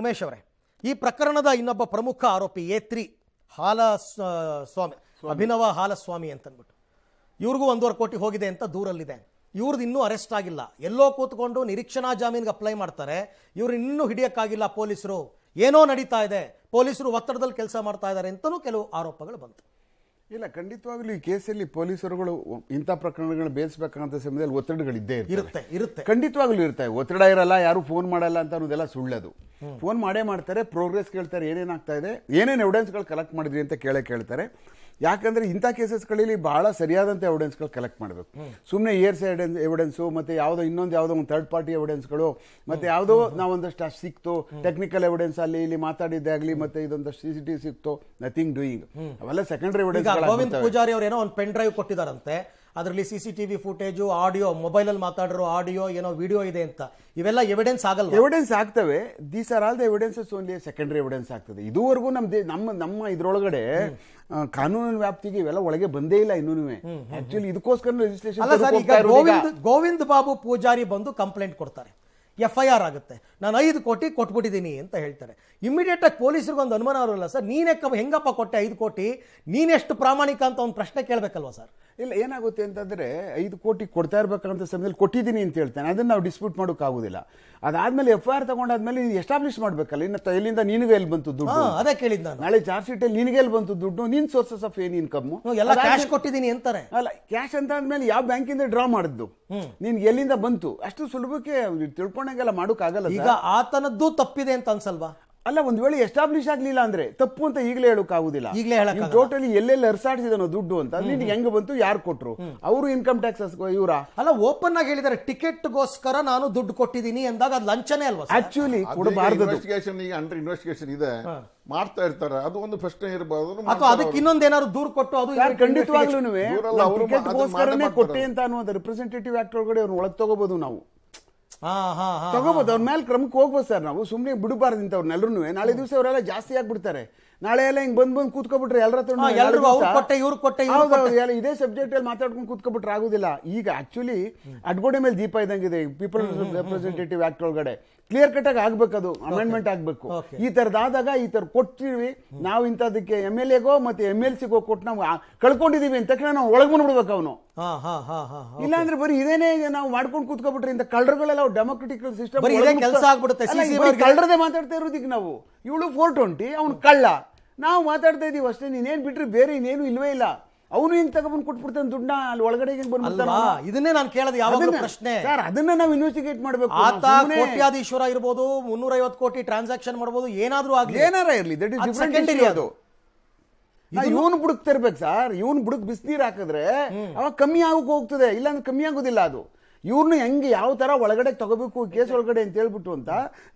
ಉಮೇಶ್ ಅವರೇ ಈ ಪ್ರಕರಣದ ಇನ್ನೊಬ್ಬ ಪ್ರಮುಖ ಆರೋಪಿ ಎ ತ್ರಿ ಹಾಲ ಸ್ವಾಮಿ ಅಭಿನವ ಹಾಲಸ್ವಾಮಿ ಅಂತಂದ್ಬಿಟ್ಟು ಇವ್ರಿಗೂ ಒಂದೂವರೆ ಕೋಟಿ ಹೋಗಿದೆ ಅಂತ ದೂರಲ್ಲಿದೆ ಇವ್ರದ್ದು ಇನ್ನೂ ಅರೆಸ್ಟ್ ಆಗಿಲ್ಲ ಎಲ್ಲೋ ಕೂತ್ಕೊಂಡು ನಿರೀಕ್ಷಣಾ ಜಾಮೀನ್ಗೆ ಅಪ್ಲೈ ಮಾಡ್ತಾರೆ ಇವ್ರು ಇನ್ನೂ ಹಿಡಿಯೋಕ್ಕಾಗಿಲ್ಲ ಪೊಲೀಸರು ಏನೋ ನಡೀತಾ ಇದೆ ಪೊಲೀಸರು ಒತ್ತಡದಲ್ಲಿ ಕೆಲಸ ಮಾಡ್ತಾ ಇದ್ದಾರೆ ಅಂತಲೂ ಕೆಲವು ಆರೋಪಗಳು ಬಂತು ಇಲ್ಲ ಖಂಡಿತವಾಗ್ಲೂ ಈ ಕೇಸಲ್ಲಿ ಪೊಲೀಸರುಗಳು ಇಂಥ ಪ್ರಕರಣಗಳು ಬೇಯಿಸಬೇಕಂತ ಸಮಯದಲ್ಲಿ ಒತ್ತಡಗಳಿದ್ದೇ ಇರುತ್ತೆ ಇರುತ್ತೆ ಖಂಡಿತವಾಗ್ಲೂ ಇರುತ್ತೆ ಒತ್ತಡ ಇರಲ್ಲ ಯಾರು ಫೋನ್ ಮಾಡಲ್ಲ ಅಂತ ಅನ್ನೋದೆಲ್ಲ ಸುಳ್ಳದು ಫೋನ್ ಮಾಡೇ ಮಾಡ್ತಾರೆ ಪ್ರೋಗ್ರೆಸ್ ಕೇಳ್ತಾರೆ ಏನೇನಾಗ್ತಾ ಇದೆ ಏನೇನು ಎವಿಡೆನ್ಸ್ಗಳು ಕಲೆಕ್ಟ್ ಮಾಡಿದ್ರಿ ಅಂತ ಕೇಳೇ ಕೇಳ್ತಾರೆ ಯಾಕಂದ್ರೆ ಇಂಥ ಕೇಸಸ್ಗಳಲ್ಲಿ ಭಾಳ ಸರಿಯಾದಂಥ ಗಳು ಕಲೆಕ್ಟ್ ಮಾಡಬೇಕು ಸುಮ್ಮನೆ ಇಯರ್ಸ್ ಎವಿಡೆನ್ಸ್ ಮತ್ತೆ ಮತ್ತು ಯಾವುದೋ ಇನ್ನೊಂದು ಯಾವುದೋ ಒಂದು ಥರ್ಡ್ ಪಾರ್ಟಿ ಗಳು ಮತ್ತೆ ಯಾವುದೋ ನಾವೊಂದಷ್ಟು ಅಷ್ಟು ಸಿಕ್ತು ಟೆಕ್ನಿಕಲ್ ಎವಿಡೆನ್ಸ್ ಅಲ್ಲಿ ಇಲ್ಲಿ ಮಾತಾಡಿದ್ದೆ ಆಗಲಿ ಮತ್ತೆ ಇದೊಂದಷ್ಟು ಸಿ ಸಿ ಸಿಕ್ತು ನಥಿಂಗ್ ಡೂಯಿಂಗ್ ಅವೆಲ್ಲ ಸೆಕೆಂಡ್ರಿ ಎವಿಡೆನ್ಸ್ ಪೂಜಾರಿ ಅವರು ಏನೋ ಒಂದು ಪೆನ್ ಡ್ರೈವ್ ಕೊಟ್ಟಿದ್ದಾರಂತೆ ಅದರಲ್ಲಿ C C T V footage audio ಅಲ್ಲಿ ಮಾತಾಡಿರೋ ಆಡಿಯೋ ಏನೋ ವಿಡಿಯೋ ಇದೆ ಅಂತ ಇವೆಲ್ಲ ಎವಿಡೆನ್ಸ್ ಆಗಲ್ಲ ಎವಿಡೆನ್ಸ್ ಆಗ್ತವೆ these are all the evidences only secondary evidence ಆಗ್ತದೆ ಇದುವರೆಗೂ ನಮ್ಮ ನಮ್ಮ ನಮ್ಮ ಇದರೊಳಗಡೆ ಕಾನೂನಿನ ವ್ಯಾಪ್ತಿಗೆ ಇವೆಲ್ಲ ಒಳಗೆ ಬಂದೇ ಇಲ್ಲ ಇನ್ನೂ ಆಕ್ಚುಲಿ ಇದಕ್ಕೋಸ್ಕರ ರಿಜಿಸ್ಟ್ರೇಷನ್ ಗೋವಿಂದ್ ಬಾಬು ಪೂಜಾರಿ ಬಂದು ಕಂಪ್ಲೇಂಟ್ ಕೊಡ್ತಾರೆ ಎಫ್ ಐ ಆರ್ ಆಗುತ್ತೆ ನಾನು ಐದು ಕೋಟಿ ಕೊಟ್ಬಿಟ್ಟಿದ್ದೀನಿ ಅಂತ ಹೇಳ್ತಾರೆ ಪೊಲೀಸರಿಗೆ ಒಂದು ಅನುಮಾನ ಅವರಲ್ಲ ಸರ್ ನೀನೇ ಹೆಂಗಪ್ಪ ಕೊಟ್ಟೆ ಐದು ಕೋಟಿ ನೀನೆಷ್ಟು ಪ್ರಾಮಾಣಿಕ ಅಂತ ಒಂದು ಪ್ರಶ್ನೆ ಕೇಳಬೇಕಲ್ವ ಸರ್ ಇಲ್ಲ ಏನಾಗುತ್ತೆ ಅಂತಂದರೆ ಐದು ಕೋಟಿ ಕೊಡ್ತಾ ಇರಬೇಕಂತ ಸಮಯದಲ್ಲಿ ಕೊಟ್ಟಿದ್ದೀನಿ ಅಂತ ಹೇಳ್ತಾನೆ ಅದನ್ನು ನಾವು ಡಿಸ್ಪ್ಯೂಟ್ ಮಾಡೋಕ್ಕಾಗೋದಿಲ್ಲ ಅದಾದಮೇಲೆ ಎಫ್ ಐ ಆರ್ ತಗೊಂಡಾದ್ಮೇಲೆ ಎಸ್ಟಾಬ್ಲಿಷ್ ಮಾಡಬೇಕಲ್ಲ ಇನ್ನು ಎಲ್ಲಿಂದ ನಿನಗೆ ಎಲ್ಲಿ ಬಂತು ದುಡ್ಡು ಅದೇ ಕೇಳಿದ್ದ ನಾಳೆ ಚಾರ್ಜ್ ಅಲ್ಲಿ ನಿನಗೆ ಎಲ್ಲಿ ಬಂತು ದುಡ್ಡು ನಿನ್ನ ಸೋರ್ಸಸ್ ಆಫ್ ಏನ್ ಇನ್ಕಮ್ ಎಲ್ಲ ಕ್ಯಾಶ್ ಕೊಟ್ಟಿದ್ದೀನಿ ಅಂತಾರೆ ಅಲ್ಲ ಕ್ಯಾಶ್ ಅಂತ ಆದ್ಮೇಲೆ ಯಾವ ಬ್ಯಾಂಕಿಂದ ಡ್ರಾ ಮಾಡಿದ್ದು ನಿನ್ಗೆ ಎಲ್ಲಿಂದ ಬಂತು ಅಷ್ಟು ಸುಲಭಕ್ಕೆ ತಿಳ್ಕೊಂಡಂಗೆಲ್ಲ ಮಾಡೋಕ್ಕಾಗಲ್ಲ ಈಗ ಆತನದ್ದು ತಪ್ಪಿದೆ ಅಂತ ಅನ್ಸಲ್ವಾ ಅಲ್ಲ ಒಂದ್ ವೇಳೆ ಎಸ್ಟಾಬ್ಲಿಷ್ ಆಗ್ಲಿಲ್ಲ ಅಂದ್ರೆ ತಪ್ಪು ಅಂತ ಈಗಲೇ ಹೇಳಕ್ ಈಗಲೇ ಟೋಟಲಿ ಎಲ್ಲೆಲ್ಲಿ ಎರ್ಸಾಡ್ಸಿದನೋ ದುಡ್ಡು ಅಂತ ನಿನ್ಗೆ ಹೆಂಗ್ ಬಂತು ಯಾರು ಕೊಟ್ರು ಅವರು ಇನ್ಕಮ್ ಟ್ಯಾಕ್ಸ್ ಇವರ ಅಲ್ಲ ಓಪನ್ ಆಗಿ ಹೇಳಿದಾರೆ ಗೋಸ್ಕರ ನಾನು ದುಡ್ಡು ಕೊಟ್ಟಿದ್ದೀನಿ ಅಂದಾಗ ಅದು ಲಂಚನೇ ಅಲ್ವಾ ಆಕ್ಚುಲಿ ಕೊಡಬಾರ್ದು ಇನ್ವೆಸ್ಟಿಗೇಷನ್ ಈಗ ಅಂಡರ್ ಇನ್ವೆಸ್ಟಿಗೇಷನ್ ಇದೆ ಮಾಡ್ತಾ ಇರ್ತಾರೆ ಅದು ಒಂದು ಪ್ರಶ್ನೆ ಇರಬಹುದು ಅಥವಾ ಅದಕ್ಕೆ ಇನ್ನೊಂದು ಏನಾದ್ರು ದೂರ ಕೊಟ್ಟು ಅದು ಖಂಡಿತವಾಗ್ಲೂ ಗೋಸ್ಕರನೇ ಕೊಟ್ಟೆ ಅಂತ ಅನ್ನೋದು ರಿಪ್ರೆಸೆಂಟೇಟಿವ್ ಆಕ್ಟ್ ಒಳಗಡೆ ಅವ್ರನ್ನ ಒಳಗೆ ತಗೋಬಹುದು ನಾವು ತಗೋಬೋದು ಅವ್ರ ಮೇಲೆ ಕ್ರಮಕ್ಕೆ ಹೋಗ್ಬೋದು ಸರ್ ನಾವು ಸುಮ್ಮನೆ ಬಿಡಬಾರ್ದು ಅವ್ರನ್ನೆಲ್ಲರೂ ನಾಳೆ ದಿವಸ ಅವರೆಲ್ಲ ಜಾಸ್ತಿ ಆಗ್ಬಿಡ್ತಾರೆ ನಾಳೆ ಎಲ್ಲ ಹಿಂಗ್ ಬಂದು ಬಂದ್ ಕೂತ್ಕೊಬಿಟ್ರೆ ಎಲ್ಲರ ಕೊಟ್ಟೆ ಎಲ್ಲ ಇದೇ ಸಬ್ಜೆಕ್ಟ್ ಅಲ್ಲಿ ಮಾತಾಡ್ಕೊಂಡು ಕೂತ್ಕೊಬಿಟ್ರೆ ಆಗುದಿಲ್ಲ ಈಗ ಆಕ್ಚುಲಿ ಅಡ್ಗೋಡೆ ಮೇಲೆ ದೀಪ ಇದ್ದಂಗಿದೆ ಪೀಪಲ್ ರೆಪ್ರೆಸೆಂಟೇಟಿವ್ ಆಕ್ಟ್ ಒಳಗಡೆ ಕ್ಲಿಯರ್ ಕಟ್ ಆಗಿ ಅದು ಅಮೆಂಡ್ಮೆಂಟ್ ಆಗ್ಬೇಕು ಈ ತರದಾದಾಗ ಈ ತರ ಕೊಟ್ಟಿವಿ ನಾವು ಇಂಥದಕ್ಕೆ ಎಮ್ ಎಲ್ ಎಗೋ ಮತ್ತೆ ಎಮ್ ಎಲ್ ಸಿಗೋ ಕೊಟ್ಟು ನಾವು ಕಳ್ಕೊಂಡಿದೀವಿ ಅಂತ ತಕ್ಷಣ ನಾವು ಒಳಗ್ ಬಂದ್ಬಿಡ್ಬೇಕು ಅವನು ಇಲ್ಲಾಂದ್ರೆ ಬರೀ ಇದೇನೇ ನಾವು ಮಾಡ್ಕೊಂಡು ಕೂತ್ಕೊಬಿಟ್ರೆ ಇಂತ ಕಳ್ಳರ್ಗಳೆಲ್ಲ ಡೆಮೋಕ್ರೆಟಿಕ್ ಸಿಸ್ಟಮ್ ಕೆಲಸ ಕಳ್ಳರದೇ ಮಾತಾಡ್ತಾ ಇರೋದಿಕ್ ನಾವು ಇವಳು ಫೋರ್ ಟ್ವೆಂಟಿ ಅವ್ನು ಕಳ್ಳ ನಾವು ಮಾತಾಡ್ತಾ ಇದೀವಿ ಅಷ್ಟೇ ನೀನೇನು ಬಿಟ್ರಿ ಬೇರೆ ಇನ್ನೇನು ಇಲ್ವೇ ಇಲ್ಲ ಅವನು ಹಿಂಗೆ ತಗೊಂಡ್ಬಂದು ಕೊಟ್ಬಿಡ್ತಾನೆ ದುಡ್ಡನ್ನ ಅಲ್ಲಿ ಒಳಗಡೆ ಇದನ್ನೇ ನಾನು ಕೇಳೋದು ಯಾವಾಗಲೂ ಪ್ರಶ್ನೆ ಸರ್ ಅದನ್ನ ನಾವು ಇನ್ವೆಸ್ಟಿಗೇಟ್ ಮಾಡಬೇಕು ಆತ ಕೋಟ್ಯಾಧೀಶ್ವರ ಇರ್ಬೋದು ಐವತ್ತು ಕೋಟಿ ಟ್ರಾನ್ಸಾಕ್ಷನ್ ಮಾಡ್ಬೋದು ಏನಾದರೂ ಆಗಲಿ ಏನಾರ ಇರಲಿ ದಟ್ ಇಸ್ ಅದು ಇವನು ಬುಡಕ್ ತರ್ಬೇಕು ಸರ್ ಇವನು ಬುಡಕ್ ಬಿಸಿನೀರು ಹಾಕಿದ್ರೆ ಅವಾಗ ಕಮ್ಮಿ ಆಗೋಕೆ ಹೋಗ್ತದೆ ಇಲ್ಲಾಂದ್ರೆ ಕಮ್ಮಿ ಆಗೋದಿಲ್ಲ ಅದು ಇವ್ರನ್ನ ಹೆಂಗೆ ಯಾವ ಥರ ಒಳಗಡೆ ತಗೋಬೇಕು ಕೇಸ್ ಒಳಗಡೆ ಅಂತ ಹೇಳ್ಬಿಟ್ಟು ಅಂತ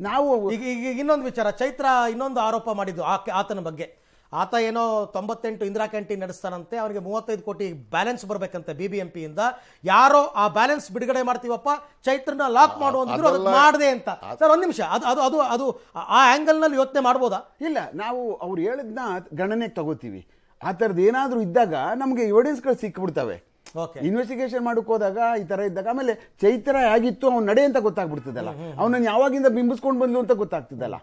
ನಾವು ಈಗ ಈಗ ಇನ್ನೊಂದು ವಿಚಾರ ಚೈತ್ರ ಇನ್ನೊಂದು ಆರೋಪ ಮಾಡಿದ್ದು ಆತನ ಬಗ್ಗೆ ಆತ ಏನೋ ತೊಂಬತ್ತೆಂಟು ಇಂದಿರಾ ಕ್ಯಾಂಟೀನ್ ನಡೆಸ್ತಾನಂತೆ ಅವರಿಗೆ ಮೂವತ್ತೈದು ಕೋಟಿ ಬ್ಯಾಲೆನ್ಸ್ ಬರಬೇಕಂತೆ ಬಿ ಬಿ ಎಂ ಇಂದ ಯಾರೋ ಆ ಬ್ಯಾಲೆನ್ಸ್ ಬಿಡುಗಡೆ ಮಾಡ್ತೀವಪ್ಪ ಚೈತ್ರನ ಲಾಕ್ ಮಾಡುವಂತಿದ್ರು ಅದು ಮಾಡಿದೆ ಅಂತ ಸರ್ ಒಂದು ನಿಮಿಷ ಅದು ಅದು ಅದು ಅದು ಆ ಆ್ಯಂಗಲ್ನಲ್ಲಿ ಯೋಚನೆ ಮಾಡ್ಬೋದಾ ಇಲ್ಲ ನಾವು ಅವ್ರು ಹೇಳಿದ್ನ ಗಣನೆಗೆ ತಗೋತೀವಿ ಆ ಥರದ್ದು ಏನಾದರೂ ಇದ್ದಾಗ ನಮಗೆ ಎವಿಡೆನ್ಸ್ಗಳು ಸಿಕ್ಕಿಬಿಡ್ತವೆ ಇನ್ವೆಸ್ಟಿಗೇಷನ್ ಮಾಡಕ್ ಹೋದಾಗ ಈ ತರ ಇದ್ದಾಗ ಆಮೇಲೆ ಚೈತ್ರ ಆಗಿತ್ತು ಅವ್ನ ನಡೆ ಅಂತ ಗೊತ್ತಾಗ್ಬಿಡ್ತದಲ್ಲ ಅವನನ್ನ ಯಾವಾಗಿಂದ ಬಿಂಬಿಸ್ಕೊಂಡು ಬಂದ್ಲು ಅಂತ ಗೊತ್ತಾಗ್ತದಲ್ಲ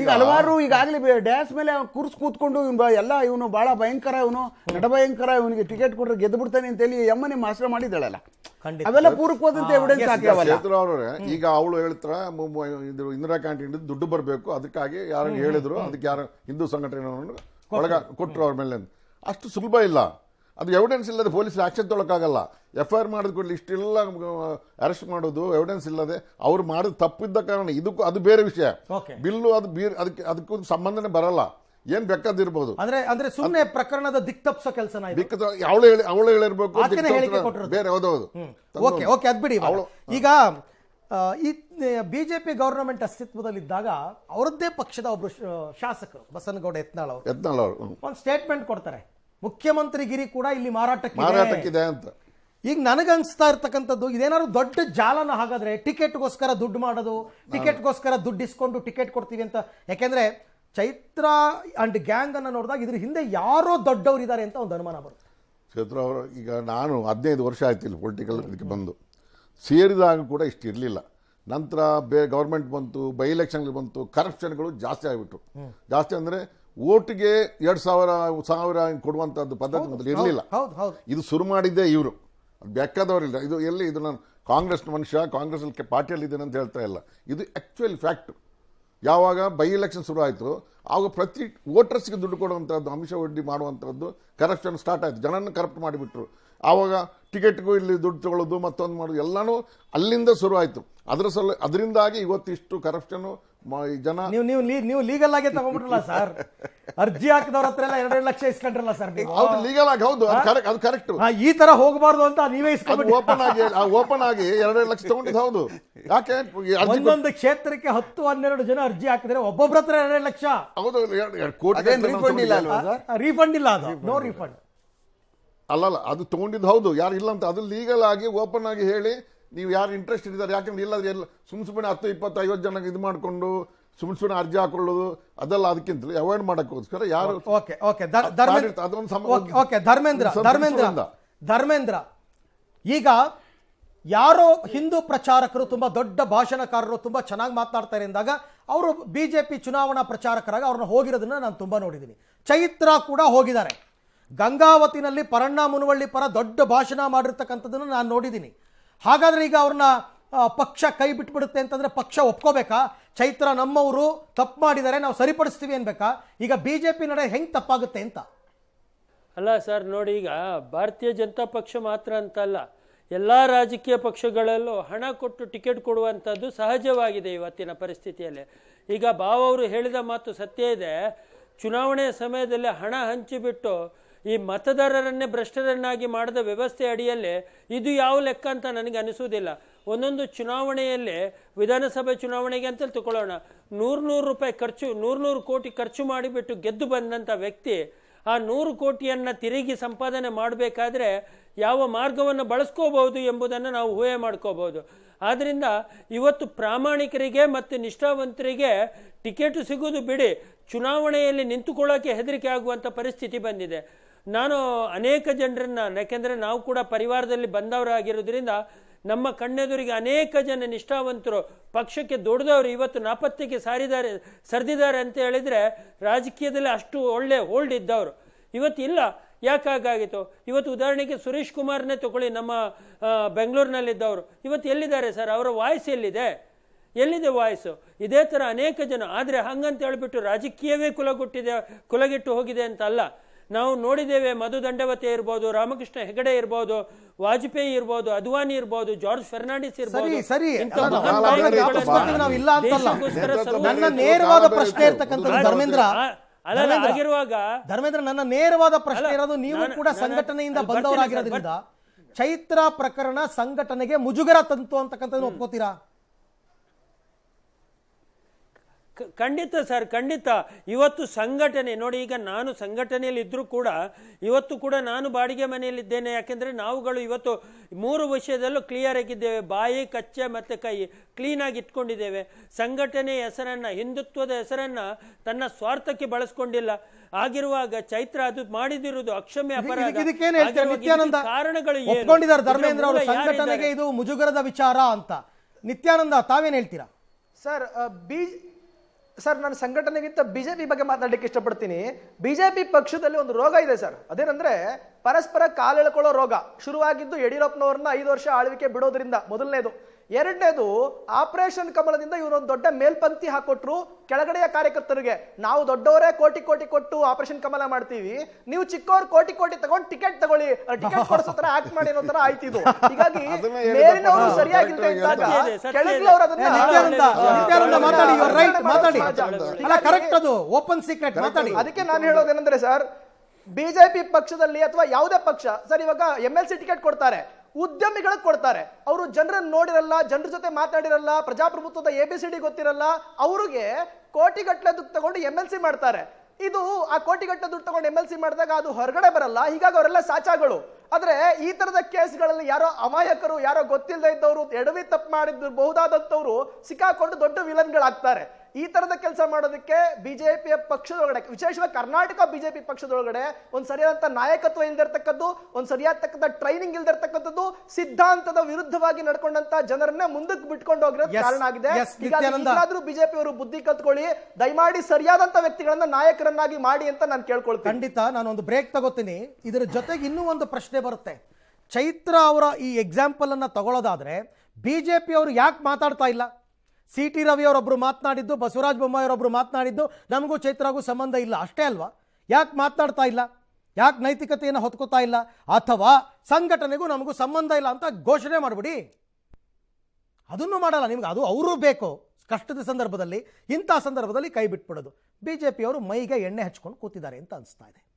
ಈಗ ಹಲವಾರು ಈಗಾಗಲೇ ಡ್ಯಾಸ್ ಮೇಲೆ ಕುರ್ಸ್ ಕೂತ್ಕೊಂಡು ಇವ್ನು ಎಲ್ಲ ಇವನು ಬಹಳ ಭಯಂಕರ ಇವನು ನಡಭಯಂಕರ ಭಯಂಕರ ಇವನಿಗೆ ಟಿಕೆಟ್ ಕೊಟ್ರೆ ಗೆದ್ದು ಬಿಡ್ತಾನೆ ಅಂತ ಹೇಳಿ ಎಮ್ಮನೆ ಮಾಸ್ಟರ್ ಮಾಡಿದಳಲ್ಲ ಅವೆಲ್ಲ ಪೂರಕವಾದಂತ ಎವಿಡೆನ್ಸ್ ಆಗ್ತಾವಲ್ಲ ಈಗ ಅವಳು ಹೇಳ್ತಾರ ಇಂದಿರಾ ಕ್ಯಾಂಟೀನ್ ದುಡ್ಡು ಬರಬೇಕು ಅದಕ್ಕಾಗಿ ಯಾರು ಹೇಳಿದ್ರು ಅದಕ್ಕೆ ಯಾರು ಹಿಂದೂ ಸಂಘಟನೆ ಕೊಟ್ಟರು ಅವ್ರ ಮೇಲೆ ಅಷ್ಟು ಸುಲಭ ಇಲ್ಲ ಅದು ಎವಿಡೆನ್ಸ್ ಇಲ್ಲದೆ ಪೊಲೀಸರು ಆಕ್ಷನ್ ತೊಳಕಾಗಲ್ಲ ಎಫ್ ಐ ಆರ್ ಮಾಡಿದ ಕೂಡಲೇ ಇಷ್ಟೆಲ್ಲ ಅರೆಸ್ಟ್ ಮಾಡೋದು ಎವಿಡೆನ್ಸ್ ಇಲ್ಲದೆ ಅವ್ರು ಮಾಡಿದ ತಪ್ಪಿದ್ದ ಕಾರಣ ಇದಕ್ಕೂ ಅದು ಬೇರೆ ವಿಷಯ ಬಿಲ್ಲು ಅದು ಬೀರ್ ಅದಕ್ಕೆ ಅದಕ್ಕೂ ಸಂಬಂಧನೇ ಬರಲ್ಲ ಏನ್ ಬೇಕಾದಿರ್ಬೋದು ಅಂದ್ರೆ ಅಂದ್ರೆ ಸುಮ್ಮನೆ ಪ್ರಕರಣದ ತಪ್ಸೋ ಕೆಲಸ ಅವಳು ಹೇಳಿ ಅವಳು ಹೇಳಿರ್ಬೇಕು ಬೇರೆ ಹೌದೌದು ಓಕೆ ಓಕೆ ಅದ್ಬಿಡಿ ಅವಳು ಈಗ ಈ ಬಿಜೆಪಿ ಗವರ್ನಮೆಂಟ್ ಅಸ್ತಿತ್ವದಲ್ಲಿದ್ದಾಗ ಅವರದ್ದೇ ಪಕ್ಷದ ಒಬ್ರು ಶಾಸಕರು ಬಸನಗೌಡ ಯತ್ನಾಳ್ ಅವರು ಯತ್ನಾಳ್ ಅವರು ಒಂದು ಸ್ಟೇಟ್ಮೆಂಟ್ ಕೊಡ್ತಾರೆ ಮುಖ್ಯಮಂತ್ರಿಗಿರಿ ಕೂಡ ಇಲ್ಲಿ ಮಾರಾಟಕ್ಕೆ ಮಾರಾಟಕ್ಕಿದೆ ಅಂತ ಈಗ ನನಗನ್ಸ್ತಾ ಇರ್ತಕ್ಕಂಥದ್ದು ಇದೇನಾದ್ರು ದೊಡ್ಡ ಜಾಲನ ಹಾಗಾದ್ರೆ ಟಿಕೆಟ್ಗೋಸ್ಕರ ದುಡ್ಡು ಮಾಡೋದು ಟಿಕೆಟ್ಗೋಸ್ಕರ ದುಡ್ಡು ಇಸ್ಕೊಂಡು ಟಿಕೆಟ್ ಕೊಡ್ತೀವಿ ಅಂತ ಯಾಕೆಂದ್ರೆ ಚೈತ್ರ ಅಂಡ್ ಗ್ಯಾಂಗ್ ಅನ್ನು ನೋಡಿದಾಗ ಇದ್ರ ಹಿಂದೆ ಯಾರೋ ದೊಡ್ಡವರು ಇದ್ದಾರೆ ಅಂತ ಒಂದು ಅನುಮಾನ ಬರುತ್ತೆ ಚೈತ್ರ ಅವರು ಈಗ ನಾನು ಹದಿನೈದು ವರ್ಷ ಆಯ್ತು ಇಲ್ಲಿ ಪೊಲಿಟಿಕಲ್ ಇದಕ್ಕೆ ಬಂದು ಸೇರಿದಾಗ ಕೂಡ ಇಷ್ಟು ಇರಲಿಲ್ಲ ನಂತರ ಬೇ ಗೌರ್ಮೆಂಟ್ ಬಂತು ಬೈ ಎಲೆಕ್ಷನ್ಗಳು ಬಂತು ಕರಪ್ಷನ್ಗಳು ಜಾಸ್ತಿ ಆಗಿಬಿಟ್ಟು ಜಾಸ್ತಿ ಅಂದರೆ ಓಟ್ಗೆ ಎರಡು ಸಾವಿರ ಸಾವಿರ ಕೊಡುವಂಥದ್ದು ಪದ್ಧತಿ ಮೊದಲು ಇರಲಿಲ್ಲ ಇದು ಶುರು ಮಾಡಿದ್ದೇ ಇವರು ಬೆಕ್ಕದವರಿಲ್ಲ ಇದು ಎಲ್ಲಿ ಇದು ನಾನು ಕಾಂಗ್ರೆಸ್ ಮನುಷ್ಯ ಕಾಂಗ್ರೆಸ್ ಪಾರ್ಟಿಯಲ್ಲಿ ಇದ್ದೇನೆ ಅಂತ ಹೇಳ್ತಾ ಇಲ್ಲ ಇದು ಆ್ಯಕ್ಚುಯಲ್ ಫ್ಯಾಕ್ಟ್ ಯಾವಾಗ ಬೈ ಎಲೆಕ್ಷನ್ ಶುರು ಆಯಿತು ಆವಾಗ ಪ್ರತಿ ವೋಟರ್ಸ್ಗೆ ದುಡ್ಡು ಕೊಡುವಂಥದ್ದು ಅಂಶ ಒಡ್ಡಿ ಮಾಡುವಂಥದ್ದು ಕರಪ್ಷನ್ ಸ್ಟಾರ್ಟ್ ಆಯಿತು ಜನನ ಕರಪ್ಟ್ ಮಾಡಿಬಿಟ್ರು ಆವಾಗ ಟಿಕೆಟ್ಗೂ ಇಲ್ಲಿ ದುಡ್ಡು ತಗೊಳ್ಳೋದು ಮತ್ತೊಂದು ಮಾಡೋದು ಎಲ್ಲನೂ ಅಲ್ಲಿಂದ ಶುರು ಆಯಿತು ಅದರ ಸಲ ಅದರಿಂದಾಗಿ ಇವತ್ತಿಷ್ಟು ಕರಪ್ಷನು ಜನ ನೀವು ನೀವು ನೀವು ಲೀಗಲ್ ಆಗಿ ತಗೊಂಡ್ಬಿಟ್ರಲ್ಲ ಸರ್ ಅರ್ಜಿ ಹಾಕಿದವ್ರ ಹತ್ರ ಎಲ್ಲ ಎರಡೆರಡು ಲಕ್ಷ ಇಸ್ಕೊಂಡ್ರಲ್ಲ ಸರ್ ಹೌದು ಲೀಗಲ್ ಆಗಿ ಹೌದು ಅದು ಕರೆಕ್ಟ್ ಈ ತರ ಹೋಗಬಾರ್ದು ಅಂತ ನೀವೇ ಇಸ್ಕೊಂಡು ಓಪನ್ ಆಗಿ ಓಪನ್ ಆಗಿ ಎರಡೆರಡು ಲಕ್ಷ ತಗೊಂಡಿದ್ದು ಹೌದು ಯಾಕೆ ಒಂದೊಂದು ಕ್ಷೇತ್ರಕ್ಕೆ ಹತ್ತು ಹನ್ನೆರಡು ಜನ ಅರ್ಜಿ ಹಾಕಿದ್ರೆ ಒಬ್ಬೊಬ್ಬರ ಹತ್ರ ಎರಡು ಲಕ್ಷ ಹೌದು ರೀಫಂಡ್ ಇಲ್ಲ ರೀಫಂಡ್ ಇಲ್ಲ ಅದು ನೋ ರೀಫಂಡ್ ಅಲ್ಲಲ್ಲ ಅದು ತಗೊಂಡಿದ್ದು ಹೌದು ಯಾರು ಇಲ್ಲ ಅಂತ ಅದು ಲೀಗಲ್ ಆಗಿ ಓಪನ್ ಆಗಿ ಹೇಳಿ ನೀವು ಯಾರು ಇಂಟ್ರೆಸ್ಟ್ ಇದ್ದಾರೆ ಯಾಕಂದ್ರೆ ಇಲ್ಲ ಎಲ್ಲ ಸುಮ್ಮ ಸುಮ್ಮನೆ ಹತ್ತು ಇಪ್ಪತ್ತು ಐವತ್ತು ಜನ ಇದು ಮಾಡಿಕೊಂಡು ಸುಮ್ಮ ಸುಮ್ಮನೆ ಅರ್ಜಿ ಹಾಕೊಳ್ಳೋದು ಅದೆಲ್ಲ ಅದಕ್ಕಿಂತ ಅವಾಯ್ಡ್ ಮಾಡೋಕ್ಕೋಸ್ಕರ ಯಾರು okay okay okay Dharmendra Dharmendra Dharmendra ಈಗ ಯಾರೋ ಹಿಂದೂ ಪ್ರಚಾರಕರು ತುಂಬ ದೊಡ್ಡ ಭಾಷಣಕಾರರು ತುಂಬ ಚೆನ್ನಾಗಿ ಮಾತನಾಡ್ತಾರೆ ಎಂದಾಗ ಅವರು ಬಿ ಜೆ ಪಿ ಚುನಾವಣಾ ಪ್ರಚಾರಕರಾಗಿ ಅವ್ರನ್ನ ಹೋಗಿರೋದನ್ನ ನಾನು ತುಂಬ ನೋಡಿದ್ದೀನಿ ಚೈತ್ರ ಕೂಡ ಹೋಗಿದ್ದಾರೆ ಗಂಗಾವತಿನಲ್ಲಿ ಪರಣ್ಣ ಮುನವಳ್ಳಿ ಪರ ದೊಡ್ಡ ಭಾಷಣ ಮಾಡಿರ್ತಕ್ಕಂಥದ್ದನ್ನು ನಾನು ನೋಡಿದ್ದೀನಿ ಹಾಗಾದರೆ ಈಗ ಅವ್ರನ್ನ ಪಕ್ಷ ಕೈ ಬಿಟ್ಬಿಡುತ್ತೆ ಅಂತಂದರೆ ಪಕ್ಷ ಒಪ್ಕೋಬೇಕಾ ಚೈತ್ರ ನಮ್ಮವರು ತಪ್ಪು ಮಾಡಿದರೆ ನಾವು ಸರಿಪಡಿಸ್ತೀವಿ ಅನ್ಬೇಕಾ ಈಗ ಬಿ ಜೆ ಪಿ ನಡೆ ಹೆಂಗೆ ತಪ್ಪಾಗುತ್ತೆ ಅಂತ ಅಲ್ಲ ಸರ್ ನೋಡಿ ಈಗ ಭಾರತೀಯ ಜನತಾ ಪಕ್ಷ ಮಾತ್ರ ಅಂತಲ್ಲ ಎಲ್ಲ ರಾಜಕೀಯ ಪಕ್ಷಗಳಲ್ಲೂ ಹಣ ಕೊಟ್ಟು ಟಿಕೆಟ್ ಕೊಡುವಂಥದ್ದು ಸಹಜವಾಗಿದೆ ಇವತ್ತಿನ ಪರಿಸ್ಥಿತಿಯಲ್ಲಿ ಈಗ ಬಾವ ಅವರು ಹೇಳಿದ ಮಾತು ಸತ್ಯ ಇದೆ ಚುನಾವಣೆ ಸಮಯದಲ್ಲಿ ಹಣ ಹಂಚಿಬಿಟ್ಟು ಈ ಮತದಾರರನ್ನೇ ಭ್ರಷ್ಟರನ್ನಾಗಿ ಮಾಡಿದ ವ್ಯವಸ್ಥೆ ಅಡಿಯಲ್ಲಿ ಇದು ಯಾವ ಲೆಕ್ಕ ಅಂತ ನನಗೆ ಅನಿಸೋದಿಲ್ಲ ಒಂದೊಂದು ಚುನಾವಣೆಯಲ್ಲಿ ವಿಧಾನಸಭೆ ಚುನಾವಣೆಗೆ ಅಂತ ತಗೊಳ್ಳೋಣ ನೂರು ನೂರು ರೂಪಾಯಿ ಖರ್ಚು ನೂರು ನೂರು ಕೋಟಿ ಖರ್ಚು ಮಾಡಿಬಿಟ್ಟು ಗೆದ್ದು ಬಂದಂಥ ವ್ಯಕ್ತಿ ಆ ನೂರು ಕೋಟಿಯನ್ನು ತಿರುಗಿ ಸಂಪಾದನೆ ಮಾಡಬೇಕಾದ್ರೆ ಯಾವ ಮಾರ್ಗವನ್ನು ಬಳಸ್ಕೋಬಹುದು ಎಂಬುದನ್ನು ನಾವು ಊಹೆ ಮಾಡ್ಕೋಬಹುದು ಆದ್ದರಿಂದ ಇವತ್ತು ಪ್ರಾಮಾಣಿಕರಿಗೆ ಮತ್ತು ನಿಷ್ಠಾವಂತರಿಗೆ ಟಿಕೆಟು ಸಿಗೋದು ಬಿಡಿ ಚುನಾವಣೆಯಲ್ಲಿ ನಿಂತುಕೊಳ್ಳೋಕೆ ಹೆದರಿಕೆ ಆಗುವಂಥ ಪರಿಸ್ಥಿತಿ ಬಂದಿದೆ ನಾನು ಅನೇಕ ಜನರನ್ನು ಯಾಕೆಂದರೆ ನಾವು ಕೂಡ ಪರಿವಾರದಲ್ಲಿ ಬಂದವರಾಗಿರೋದ್ರಿಂದ ನಮ್ಮ ಕಣ್ಣೆದುರಿಗೆ ಅನೇಕ ಜನ ನಿಷ್ಠಾವಂತರು ಪಕ್ಷಕ್ಕೆ ದೊಡ್ಡದವರು ಇವತ್ತು ನಾಪತ್ತೆಗೆ ಸಾರಿದ್ದಾರೆ ಸರಿದಿದ್ದಾರೆ ಅಂತ ಹೇಳಿದರೆ ರಾಜಕೀಯದಲ್ಲಿ ಅಷ್ಟು ಒಳ್ಳೆ ಹೋಲ್ಡ್ ಇದ್ದವರು ಇವತ್ತಿಲ್ಲ ಯಾಕಾಗಾಗಿತ್ತು ಇವತ್ತು ಉದಾಹರಣೆಗೆ ಸುರೇಶ್ ಕುಮಾರ್ನೇ ತಗೊಳ್ಳಿ ನಮ್ಮ ಬೆಂಗಳೂರಿನಲ್ಲಿದ್ದವರು ಇವತ್ತು ಎಲ್ಲಿದ್ದಾರೆ ಸರ್ ಅವರ ವಾಯ್ಸ್ ಎಲ್ಲಿದೆ ಎಲ್ಲಿದೆ ವಾಯ್ಸು ಇದೇ ಥರ ಅನೇಕ ಜನ ಆದರೆ ಹಂಗಂತ ಹೇಳಿಬಿಟ್ಟು ರಾಜಕೀಯವೇ ಕುಲಗೊಟ್ಟಿದೆ ಕುಲಗಿಟ್ಟು ಹೋಗಿದೆ ಅಂತ ಅಲ್ಲ ನಾವು ನೋಡಿದ್ದೇವೆ ಮಧು ದಂಡವತಿ ಇರ್ಬೋದು ರಾಮಕೃಷ್ಣ ಹೆಗಡೆ ಇರ್ಬೋದು ವಾಜಪೇಯಿ ಇರ್ಬೋದು ಅದ್ವಾನಿ ಇರ್ಬೋದು ಜಾರ್ಜ್ ಫೆರ್ನಾಂಡಿಸ್ ಇರ್ಬೋದು ಸರಿ ನನ್ನ ನೇರವಾದ ಪ್ರಶ್ನೆ ಧರ್ಮೇಂದ್ರ ಆಗಿರುವಾಗ ಧರ್ಮೇಂದ್ರ ನನ್ನ ನೇರವಾದ ಪ್ರಶ್ನೆ ಇರೋದು ನೀವು ಕೂಡ ಸಂಘಟನೆಯಿಂದ ಬಂದವರಾಗಿರೋದ್ರಿಂದ ಚೈತ್ರ ಪ್ರಕರಣ ಸಂಘಟನೆಗೆ ಮುಜುಗರ ತಂತು ಅಂತಕ್ಕಂಥದ್ದು ಒಪ್ಕೋತೀರಾ ಖಂಡಿತ ಸರ್ ಖಂಡಿತ ಇವತ್ತು ಸಂಘಟನೆ ನೋಡಿ ಈಗ ನಾನು ಸಂಘಟನೆಯಲ್ಲಿ ಇದ್ದರೂ ಕೂಡ ಇವತ್ತು ಕೂಡ ನಾನು ಬಾಡಿಗೆ ಮನೆಯಲ್ಲಿದ್ದೇನೆ ಯಾಕೆಂದರೆ ನಾವುಗಳು ಇವತ್ತು ಮೂರು ವಿಷಯದಲ್ಲೂ ಕ್ಲಿಯರ್ ಆಗಿದ್ದೇವೆ ಬಾಯಿ ಕಚ್ಚೆ ಮತ್ತು ಕೈ ಕ್ಲೀನಾಗಿ ಇಟ್ಕೊಂಡಿದ್ದೇವೆ ಸಂಘಟನೆ ಹೆಸರನ್ನು ಹಿಂದುತ್ವದ ಹೆಸರನ್ನು ತನ್ನ ಸ್ವಾರ್ಥಕ್ಕೆ ಬಳಸ್ಕೊಂಡಿಲ್ಲ ಆಗಿರುವಾಗ ಚೈತ್ರ ಅದು ಮಾಡಿದಿರುವುದು ಅಕ್ಷಮ್ಯ ಅಪರಾಧ ಕಾರಣಗಳು ಧರ್ಮೇಂದ್ರ ಅವರು ಸಂಘಟನೆಗೆ ಇದು ಮುಜುಗರದ ವಿಚಾರ ಅಂತ ನಿತ್ಯಾನಂದ ತಾವೇನು ಹೇಳ್ತೀರಾ ಸರ್ ಬಿ ಸರ್ ನಾನು ಸಂಘಟನೆಗಿಂತ ಬಿಜೆಪಿ ಬಗ್ಗೆ ಮಾತಾಡಲಿಕ್ಕೆ ಇಷ್ಟಪಡ್ತೀನಿ ಬಿಜೆಪಿ ಪಕ್ಷದಲ್ಲಿ ಒಂದು ರೋಗ ಇದೆ ಸರ್ ಅದೇನಂದ್ರೆ ಪರಸ್ಪರ ಕಾಲೆಳ್ಕೊಳ್ಳೋ ರೋಗ ಶುರುವಾಗಿದ್ದು ಯಡಿಯೂರಪ್ಪನವ್ರನ್ನ ಐದು ವರ್ಷ ಆಳ್ವಿಕೆ ಬಿಡೋದ್ರಿಂದ ಮೊದಲನೇದು ಎರಡನೇದು ಆಪರೇಷನ್ ಕಮಲದಿಂದ ಇವರೊಂದು ದೊಡ್ಡ ಮೇಲ್ಪಂಕ್ತಿ ಹಾಕೊಟ್ರು ಕೆಳಗಡೆಯ ಕಾರ್ಯಕರ್ತರಿಗೆ ನಾವು ದೊಡ್ಡವರೇ ಕೋಟಿ ಕೋಟಿ ಕೊಟ್ಟು ಆಪರೇಷನ್ ಕಮಲ ಮಾಡ್ತೀವಿ ನೀವು ಚಿಕ್ಕವರು ಕೋಟಿ ಕೋಟಿ ತಗೊಂಡು ಟಿಕೆಟ್ ತಗೊಳ್ಳಿ ಟಿಕೆಟ್ ಕೊಡಿಸೋ ಆಕ್ಟ್ ಮಾಡಿ ಅನ್ನೋ ತರ ಆಯ್ತು ಹೀಗಾಗಿ ಮೇಲಿನವರು ಸರಿಯಾಗಿ ಮಾತಾಡಿ ಕರೆಕ್ಟ್ ಓಪನ್ ಮಾತಾಡಿ ಅದಕ್ಕೆ ನಾನು ಹೇಳೋದೇನೆಂದ್ರೆ ಸರ್ ಬಿಜೆಪಿ ಪಕ್ಷದಲ್ಲಿ ಅಥವಾ ಯಾವುದೇ ಪಕ್ಷ ಸರ್ ಇವಾಗ ಎಂ ಎಲ್ ಸಿ ಟಿಕೆಟ್ ಕೊಡ್ತಾರೆ ಉದ್ಯಮಿಗಳಿಗೆ ಕೊಡ್ತಾರೆ ಅವರು ಜನರನ್ನು ನೋಡಿರಲ್ಲ ಜನರ ಜೊತೆ ಮಾತಾಡಿರಲ್ಲ ಪ್ರಜಾಪ್ರಭುತ್ವದ ಎ ಬಿ ಸಿ ಡಿ ಗೊತ್ತಿರಲ್ಲ ಅವ್ರಿಗೆ ಕೋಟಿಗಟ್ಟಲೆ ದುಡ್ಡು ತಗೊಂಡು ಎಮ್ ಎಲ್ ಸಿ ಮಾಡ್ತಾರೆ ಇದು ಆ ಕೋಟಿಗಟ್ಟಲೆ ದುಡ್ಡು ತಗೊಂಡು ಎಮ್ ಎಲ್ ಸಿ ಮಾಡಿದಾಗ ಅದು ಹೊರಗಡೆ ಬರಲ್ಲ ಹೀಗಾಗಿ ಅವರೆಲ್ಲ ಸಾಚಾಗಳು ಆದರೆ ಈ ತರದ ಕೇಸ್ಗಳಲ್ಲಿ ಯಾರೋ ಅಮಾಯಕರು ಯಾರೋ ಗೊತ್ತಿಲ್ಲದ ಇದ್ದವರು ಎಡವಿ ತಪ್ಪು ಮಾಡಿದ್ದು ಬಹುದಾದಂಥವ್ರು ಸಿಕ್ಕಾಕೊಂಡು ದೊಡ್ಡ ವಿಲನ್ಗಳಾಗ್ತಾರೆ ಈ ತರದ ಕೆಲಸ ಮಾಡೋದಕ್ಕೆ ಬಿಜೆಪಿಯ ಪಕ್ಷದೊಳಗಡೆ ವಿಶೇಷವಾಗಿ ಕರ್ನಾಟಕ ಬಿಜೆಪಿ ಪಕ್ಷದೊಳಗಡೆ ಒಂದ್ ಸರಿಯಾದಂತ ನಾಯಕತ್ವ ಇಲ್ದಿರ್ತಕ್ಕದ್ದು ಒಂದ್ ಸರಿಯಾದ ಟ್ರೈನಿಂಗ್ ಇಲ್ದಿರ್ತಕ್ಕಂಥದ್ದು ಸಿದ್ಧಾಂತದ ವಿರುದ್ಧವಾಗಿ ನಡ್ಕೊಂಡಂತ ಜನರನ್ನ ಮುಂದಕ್ಕೆ ಬಿಟ್ಕೊಂಡು ಹೋಗಿರೋ ಕಾರಣ ಆಗಿದೆ ಈಗಾದ್ರೂ ಬಿಜೆಪಿ ಅವರು ಬುದ್ಧಿ ಕಲ್ತ್ಕೊಳ್ಳಿ ದಯಮಾಡಿ ಸರಿಯಾದಂತ ವ್ಯಕ್ತಿಗಳನ್ನ ನಾಯಕರನ್ನಾಗಿ ಮಾಡಿ ಅಂತ ನಾನು ಕೇಳ್ಕೊಳ್ತೀನಿ ಖಂಡಿತ ನಾನು ಒಂದು ಬ್ರೇಕ್ ತಗೋತೀನಿ ಇದರ ಜೊತೆಗೆ ಇನ್ನೂ ಒಂದು ಪ್ರಶ್ನೆ ಬರುತ್ತೆ ಚೈತ್ರ ಅವರ ಈ ಎಕ್ಸಾಂಪಲ್ ಅನ್ನ ತಗೊಳ್ಳೋದಾದ್ರೆ ಬಿಜೆಪಿ ಅವರು ಯಾಕೆ ಮಾತಾಡ್ತಾ ಇಲ್ಲ ಸಿ ಟಿ ಅವರೊಬ್ಬರು ಮಾತನಾಡಿದ್ದು ಬಸವರಾಜ ಬೊಮ್ಮಾಯಿಯವರೊಬ್ಬರು ಮಾತನಾಡಿದ್ದು ನಮಗೂ ಚೈತ್ರಾಗೂ ಸಂಬಂಧ ಇಲ್ಲ ಅಷ್ಟೇ ಅಲ್ವಾ ಯಾಕೆ ಮಾತನಾಡ್ತಾ ಇಲ್ಲ ಯಾಕೆ ನೈತಿಕತೆಯನ್ನು ಹೊತ್ಕೋತಾ ಇಲ್ಲ ಅಥವಾ ಸಂಘಟನೆಗೂ ನಮಗೂ ಸಂಬಂಧ ಇಲ್ಲ ಅಂತ ಘೋಷಣೆ ಮಾಡಿಬಿಡಿ ಅದನ್ನು ಮಾಡಲ್ಲ ನಿಮ್ಗೆ ಅದು ಅವರು ಬೇಕು ಕಷ್ಟದ ಸಂದರ್ಭದಲ್ಲಿ ಇಂಥ ಸಂದರ್ಭದಲ್ಲಿ ಕೈ ಬಿಟ್ಬಿಡೋದು ಬಿ ಜೆ ಪಿಯವರು ಮೈಗೆ ಎಣ್ಣೆ ಹಚ್ಕೊಂಡು ಕೂತಿದ್ದಾರೆ ಅಂತ ಅನಿಸ್ತಾ ಇದೆ